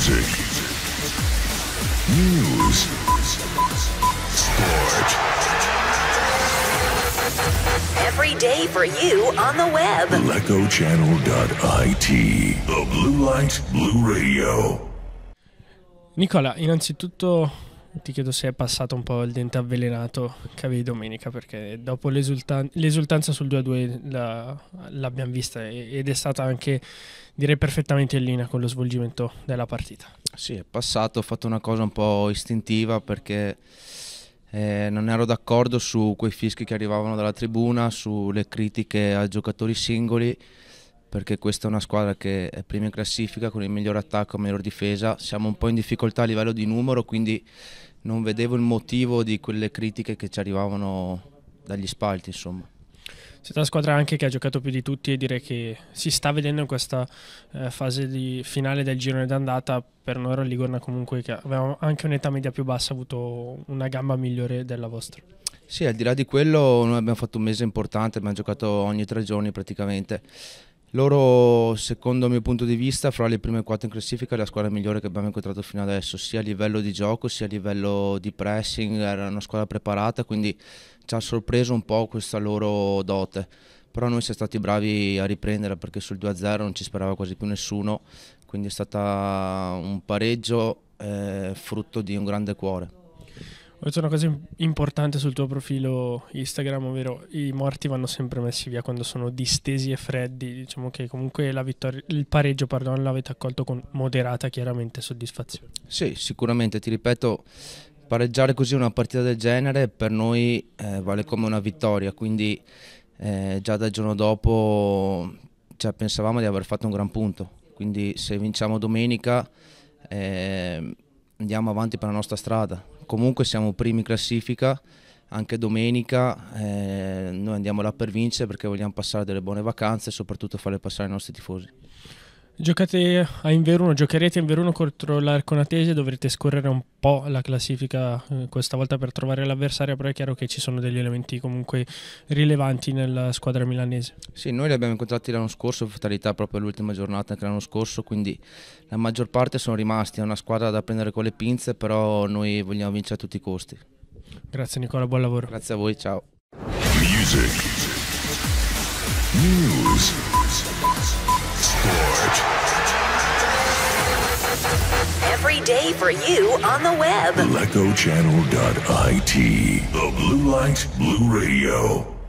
music, news, sport. Every day for you on the web. Lecochannel.it. The blue light, blue radio. Nicola, innanzitutto ti chiedo se è passato un po' il dente avvelenato che avevi domenica, perché dopo l'esultan- l'esultanza sul 2-2 la, l'abbiamo vista ed è stata anche, direi, perfettamente in linea con lo svolgimento della partita. Sì, è passato, ho fatto una cosa un po' istintiva perché eh, non ero d'accordo su quei fischi che arrivavano dalla tribuna, sulle critiche a giocatori singoli perché questa è una squadra che è prima in classifica con il miglior attacco e miglior difesa. Siamo un po' in difficoltà a livello di numero, quindi non vedevo il motivo di quelle critiche che ci arrivavano dagli spalti, insomma. Siete una squadra anche che ha giocato più di tutti e direi che si sta vedendo in questa eh, fase di finale del girone d'andata. Per noi era Ligorna comunque che aveva anche un'età media più bassa, ha avuto una gamba migliore della vostra. Sì, al di là di quello noi abbiamo fatto un mese importante, abbiamo giocato ogni tre giorni praticamente loro, secondo il mio punto di vista, fra le prime quattro in classifica è la squadra migliore che abbiamo incontrato fino adesso, sia a livello di gioco sia a livello di pressing, era una squadra preparata, quindi ci ha sorpreso un po' questa loro dote. Però noi siamo stati bravi a riprendere perché sul 2-0 non ci sperava quasi più nessuno, quindi è stato un pareggio eh, frutto di un grande cuore. Ho detto una cosa importante sul tuo profilo Instagram, ovvero i morti vanno sempre messi via quando sono distesi e freddi. Diciamo che comunque vittor- il pareggio pardon, l'avete accolto con moderata chiaramente soddisfazione. Sì, sicuramente, ti ripeto, pareggiare così una partita del genere per noi eh, vale come una vittoria, quindi eh, già dal giorno dopo cioè, pensavamo di aver fatto un gran punto, quindi se vinciamo domenica eh, andiamo avanti per la nostra strada. Comunque siamo primi in classifica, anche domenica eh, noi andiamo là per vincere perché vogliamo passare delle buone vacanze e soprattutto farle passare ai nostri tifosi. Giocate a Inveruno, giocherete a Inveruno contro l'Arconatese, dovrete scorrere un po' la classifica eh, questa volta per trovare l'avversario, però è chiaro che ci sono degli elementi comunque rilevanti nella squadra milanese. Sì, noi li abbiamo incontrati l'anno scorso, fatalità proprio l'ultima giornata anche l'anno scorso, quindi la maggior parte sono rimasti, è una squadra da prendere con le pinze, però noi vogliamo vincere a tutti i costi. Grazie Nicola, buon lavoro. Grazie a voi, ciao. Music. News. Sport. day for you on the web. LecoChannel.it. The blue light, blue radio.